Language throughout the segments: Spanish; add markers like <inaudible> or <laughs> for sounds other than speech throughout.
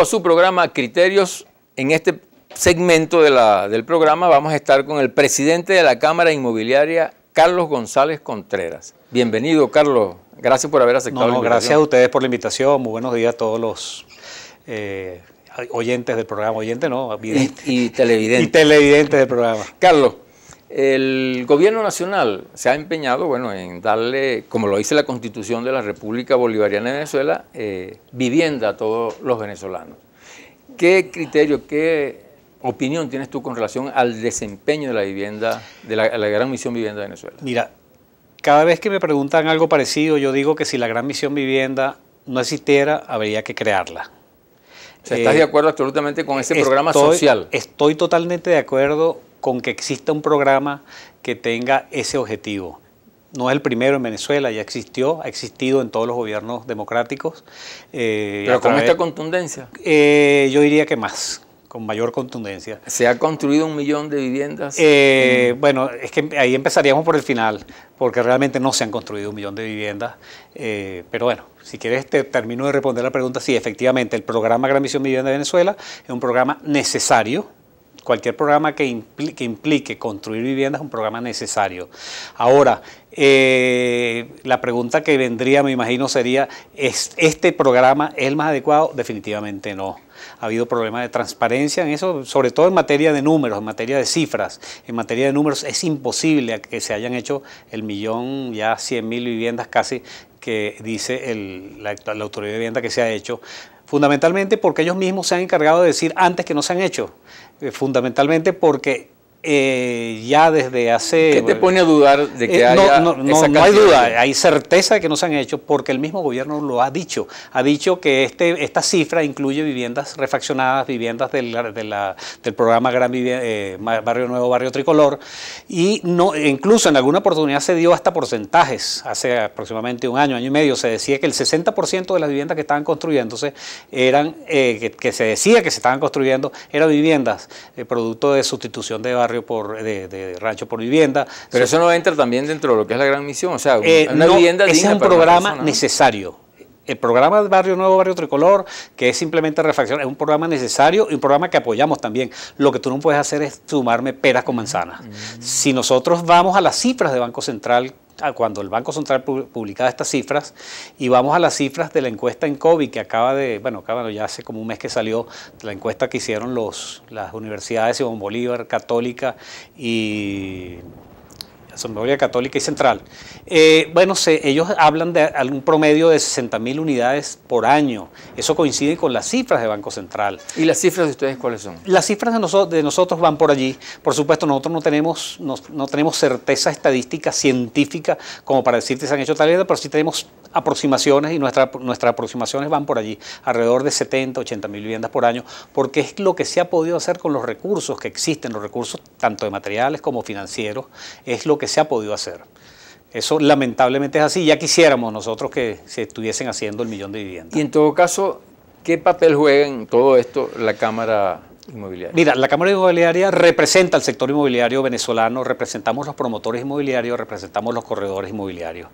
a su programa Criterios, en este segmento del programa vamos a estar con el presidente de la Cámara Inmobiliaria, Carlos González Contreras. Bienvenido, Carlos. Gracias por haber aceptado el Gracias a ustedes por la invitación. Muy buenos días a todos los eh, oyentes del programa. Oyentes, no, y televidentes. Y televidentes del programa. Carlos, el gobierno nacional se ha empeñado, bueno, en darle, como lo dice la Constitución de la República Bolivariana de Venezuela, eh, vivienda a todos los venezolanos. ¿Qué criterio, qué opinión tienes tú con relación al desempeño de la vivienda, de la, Gran Misión Vivienda de Venezuela? Mira, cada vez que me preguntan algo parecido, yo digo que si la Gran Misión Vivienda no existiera, habría que crearla. ¿Estás de eh, acuerdo absolutamente con ese programa social? Estoy totalmente de acuerdo con que exista un programa que tenga ese objetivo. No es el primero en Venezuela, ya existió, ha existido en todos los gobiernos democráticos. Eh, ¿Pero con esta contundencia? Eh, yo diría que más, con mayor contundencia. ¿Se ha construido un millón de viviendas? Eh, bueno, es que ahí empezaríamos por el final, porque realmente no se han construido un millón de viviendas. pero bueno, si quieres te termino de responder la pregunta. Sí, efectivamente, el programa Gran Misión Vivienda de Venezuela es un programa necesario, cualquier programa que implique, construir viviendas es un programa necesario. Ahora, eh, la pregunta que vendría, me imagino, sería, este programa el más adecuado? Definitivamente no. Ha habido problemas de transparencia en eso, sobre todo en materia de números, en materia de cifras. En materia de números es imposible que se hayan hecho el millón, ya 100 mil viviendas casi que dice la, la autoridad de vivienda que se ha hecho fundamentalmente porque ellos mismos se han encargado de decir antes que no se han hecho fundamentalmente porque eh, ya desde hace... ¿Qué te pone a dudar de que eh, haya no, no, hay duda, hay certeza de que no se han hecho porque el mismo gobierno lo ha dicho. Ha dicho que este, esta cifra incluye viviendas refaccionadas, viviendas del, programa Gran eh, Barrio Nuevo, Barrio Tricolor, y no, incluso en alguna oportunidad se dio hasta porcentajes. Hace aproximadamente un año, año y medio, se decía que el 60% de las viviendas que estaban construyéndose eran, que, se decía que se estaban construyendo, eran viviendas producto de sustitución de barrios por, de, rancho por vivienda. Pero eso no entra también dentro de lo que es la gran misión, o sea, eh, una vivienda es un programa necesario el programa Barrio Nuevo, Barrio Tricolor, que es simplemente refacción, es un programa necesario y un programa que apoyamos también. Lo que tú no puedes hacer es sumarme peras con manzanas. Mm. Si nosotros vamos a las cifras de Banco Central cuando el Banco Central publicaba estas cifras y vamos a las cifras de la encuesta en COVID que acaba de, bueno, acaba ya hace como un mes que salió la encuesta que hicieron los, las universidades Simón Bolívar, Católica y Asamblea Católica y Central, eh, bueno, ellos hablan de algún promedio de 60 mil unidades por año. Eso coincide con las cifras de Banco Central. ¿Y las cifras de ustedes cuáles son? Las cifras de, nosotros, de nosotros van por allí. Por supuesto, nosotros no tenemos, no, tenemos certeza estadística científica como para decirte se han hecho tal pero sí tenemos aproximaciones y nuestras aproximaciones van por allí, alrededor de 70, 80 mil viviendas por año, porque es lo que se ha podido hacer con los recursos que existen, los recursos tanto de materiales como financieros, es lo que se ha podido hacer. Eso lamentablemente es así, ya quisiéramos nosotros que se estuviesen haciendo el millón de viviendas. Y en todo caso, ¿qué papel juega en todo esto la Cámara Mira, la Cámara Inmobiliaria representa al sector inmobiliario venezolano, representamos los promotores inmobiliarios, representamos los corredores inmobiliarios.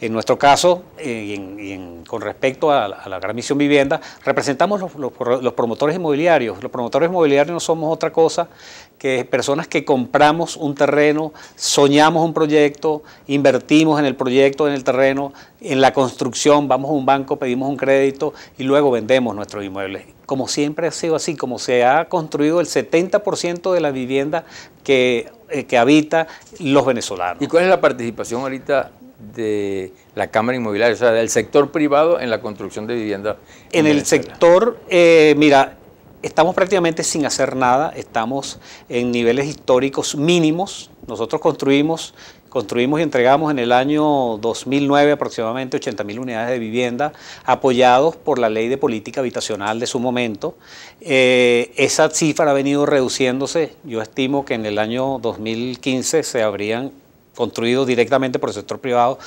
En nuestro caso, eh, con respecto a, la Gran Misión Vivienda, representamos los, los promotores inmobiliarios. Los promotores inmobiliarios no somos otra cosa que personas que compramos un terreno, soñamos un proyecto, invertimos en el proyecto, en el terreno, en la construcción, vamos a un banco, pedimos un crédito y luego vendemos nuestros inmuebles como siempre ha sido así, como se ha construido el 70% de la vivienda eh, que, habita los venezolanos. ¿Y cuál es la participación ahorita de la Cámara Inmobiliaria, o sea, del sector privado en la construcción de vivienda? En, el sector, eh, mira, estamos prácticamente sin hacer nada, estamos en niveles históricos mínimos, nosotros construimos Construimos y entregamos en el año 2009 aproximadamente 80 mil unidades de vivienda apoyados por la ley de política habitacional de su momento. Eh, esa cifra ha venido reduciéndose. Yo estimo que en el año 2015 se habrían construido directamente por el sector privado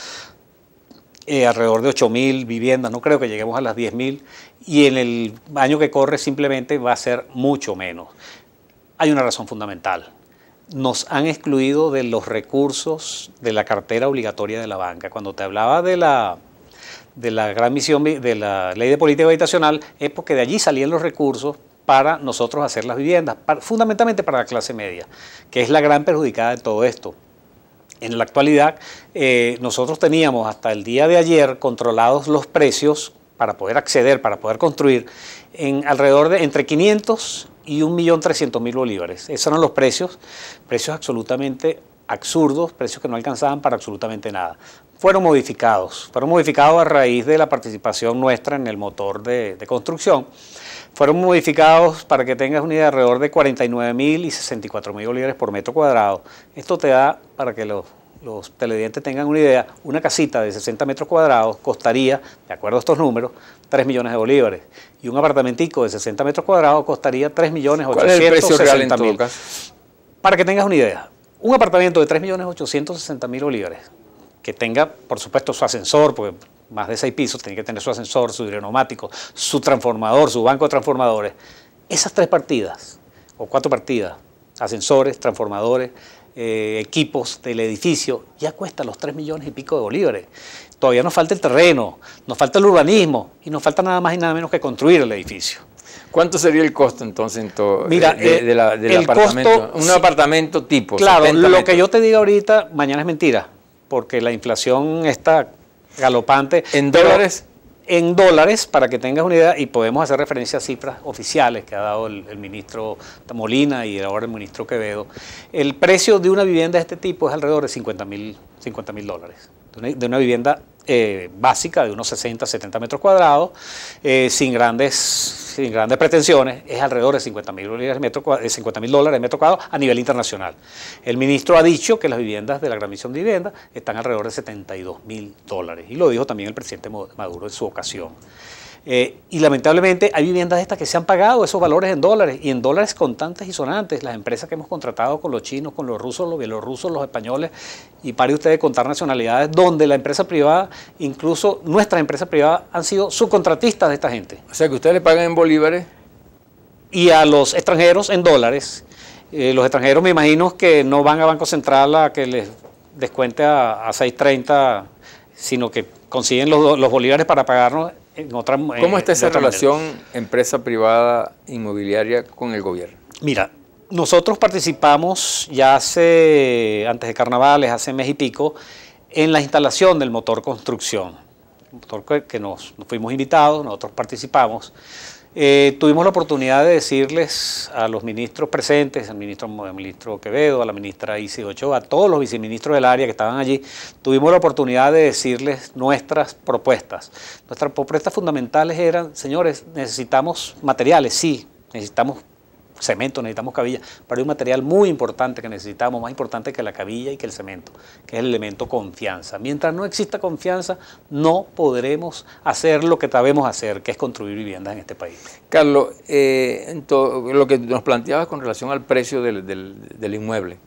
eh, alrededor de 8.000 viviendas, no creo que lleguemos a las 10.000, y en el año que corre simplemente va a ser mucho menos. Hay una razón fundamental nos han excluido de los recursos de la cartera obligatoria de la banca. Cuando te hablaba de la, de la gran misión de la ley de política habitacional, es porque de allí salían los recursos para nosotros hacer las viviendas, fundamentalmente para la clase media, que es la gran perjudicada de todo esto. En la actualidad, eh, nosotros teníamos hasta el día de ayer controlados los precios para poder acceder, para poder construir, en alrededor de entre 500 y 1.300.000 bolívares. Esos eran los precios, precios absolutamente absurdos, precios que no alcanzaban para absolutamente nada. Fueron modificados, fueron modificados a raíz de la participación nuestra en el motor de, construcción. Fueron modificados, para que tengas una idea, alrededor de 49.000 y 64.000 bolívares por metro cuadrado. Esto te da, para que los los televidentes tengan una idea, una casita de 60 metros cuadrados costaría, de acuerdo a estos números, 3 millones de bolívares. Y un apartamentico de 60 metros cuadrados costaría 3 millones 860 mil. Para que tengas una idea, un apartamento de 3 millones 860 mil bolívares, que tenga, por supuesto, su ascensor, porque más de 6 pisos, tiene que tener su ascensor, su hidroneumático, su transformador, su banco de transformadores. Esas tres partidas, o cuatro partidas, ascensores, transformadores, eh, equipos del edificio, ya cuesta los 3 millones y pico de bolívares. Todavía nos falta el terreno, nos falta el urbanismo y nos falta nada más y nada menos que construir el edificio. ¿Cuánto sería el costo entonces todo eh, el Costo, un apartamento tipo. Claro, lo que yo te digo ahorita, mañana es mentira, porque la inflación está galopante. ¿En dólares? en dólares, para que tengas una idea, y podemos hacer referencia a cifras oficiales que ha dado el, ministro Molina y ahora el ministro Quevedo, el precio de una vivienda de este tipo es alrededor de 50 mil dólares, de una vivienda eh, básica de unos 60, 70 metros cuadrados, eh, sin, grandes, sin grandes pretensiones, es alrededor de 50 eh, mil dólares metro cuadrado a nivel internacional. El ministro ha dicho que las viviendas de la Gran Misión de Vivienda están alrededor de 72 mil dólares, y lo dijo también el presidente Maduro en su ocasión. Eh, y lamentablemente hay viviendas estas que se han pagado esos valores en dólares y en dólares contantes y sonantes. Las empresas que hemos contratado con los chinos, con los rusos, los bielorrusos, los españoles y pare usted de contar nacionalidades, donde la empresa privada, incluso nuestra empresa privada han sido subcontratistas de esta gente. O sea que ustedes le pagan en bolívares. Y a los extranjeros en dólares. Eh, los extranjeros me imagino que no van a Banco Central a que les descuente a, 6.30, sino que consiguen los, los bolívares para pagarnos ¿Cómo eh, está esa relación empresa privada inmobiliaria con el gobierno? Mira, nosotros participamos ya hace, antes de carnavales, hace mes y pico, en la instalación del motor construcción. Motor que nos fuimos invitados, nosotros participamos. Eh, tuvimos la oportunidad de decirles a los ministros presentes, al ministro, ministro Quevedo, a la ministra Isi Ochoa, a todos los viceministros del área que estaban allí, tuvimos la oportunidad de decirles nuestras propuestas. Nuestras propuestas fundamentales eran, señores, necesitamos materiales, sí, necesitamos cemento, necesitamos cabilla, pero hay un material muy importante que necesitamos, más importante que la cabilla y que el cemento, que es el elemento confianza. Mientras no exista confianza, no podremos hacer lo que sabemos hacer, que es construir viviendas en este país. Carlos, eh, lo que nos planteabas con relación al precio del, inmueble,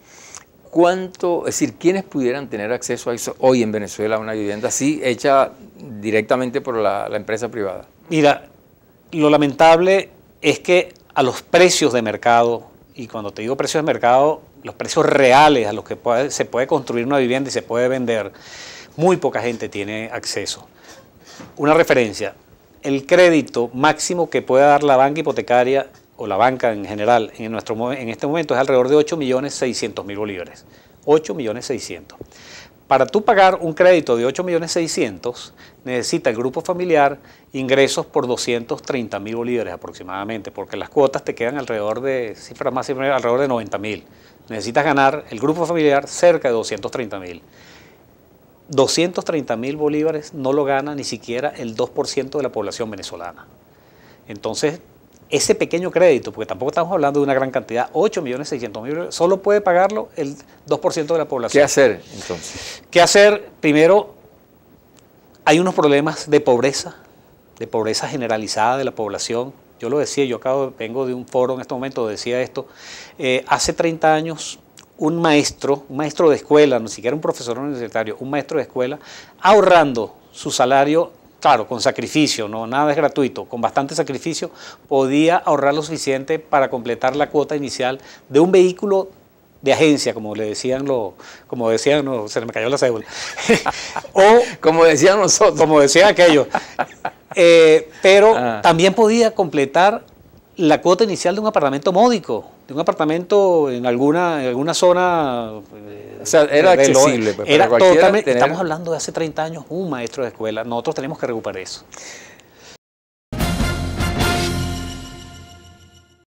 ¿cuánto, es decir, quiénes pudieran tener acceso a eso hoy en Venezuela, a una vivienda así hecha directamente por la empresa privada? Mira, lo lamentable es que a los precios de mercado, y cuando te digo precios de mercado, los precios reales a los que se puede construir una vivienda y se puede vender, muy poca gente tiene acceso. Una referencia, el crédito máximo que puede dar la banca hipotecaria o la banca en general en, nuestro, en este momento es alrededor de 8.600.000 bolívares. 8.600.000. Para tú pagar un crédito de 8.600.000, necesita el grupo familiar ingresos por 230.000 bolívares aproximadamente, porque las cuotas te quedan alrededor de, cifras más alrededor de 90.000. Necesitas ganar el grupo familiar cerca de 230.000. 230.000 bolívares no lo gana ni siquiera el 2% de la población venezolana. Entonces, ese pequeño crédito, porque tampoco estamos hablando de una gran cantidad, 8 millones 600 mil, solo puede pagarlo el 2% de la población. ¿Qué hacer entonces? ¿Qué hacer? Primero, hay unos problemas de pobreza, de pobreza generalizada de la población. Yo lo decía, yo acabo, vengo de un foro en este momento, decía esto. Eh, hace 30 años, un maestro, un maestro de escuela, no siquiera un profesor universitario, un maestro de escuela, ahorrando su salario claro, con sacrificio, no nada es gratuito, con bastante sacrificio, podía ahorrar lo suficiente para completar la cuota inicial de un vehículo de agencia, como le decían los, como decían, no, se me cayó la cédula. <laughs> o como decían nosotros. Como decían aquellos. Eh, pero ah. también podía completar la cuota inicial de un apartamento módico, de un apartamento en alguna, alguna zona. Eh, o sea, era accesible. Pues, era totalmente, Estamos hablando de hace 30 años, un maestro de escuela. Nosotros tenemos que recuperar eso.